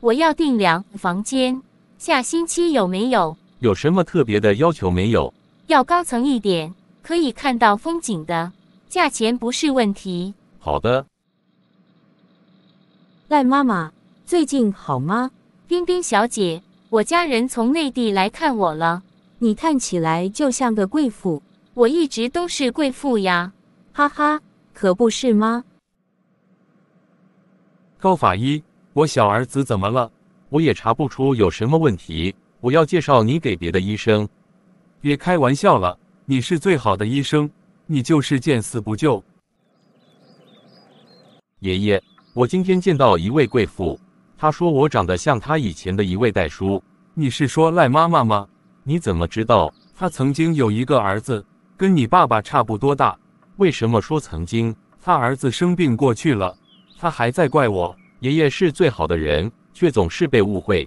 我要订两房间，下星期有没有？有什么特别的要求没有？要高层一点，可以看到风景的。价钱不是问题。好的。赖妈妈，最近好吗？冰冰小姐，我家人从内地来看我了。你看起来就像个贵妇，我一直都是贵妇呀，哈哈，可不是吗？高法医。我小儿子怎么了？我也查不出有什么问题。我要介绍你给别的医生。别开玩笑了，你是最好的医生，你就是见死不救。爷爷，我今天见到一位贵妇，她说我长得像她以前的一位代叔。你是说赖妈妈吗？你怎么知道她曾经有一个儿子，跟你爸爸差不多大？为什么说曾经？她儿子生病过去了，她还在怪我。爷爷是最好的人，却总是被误会。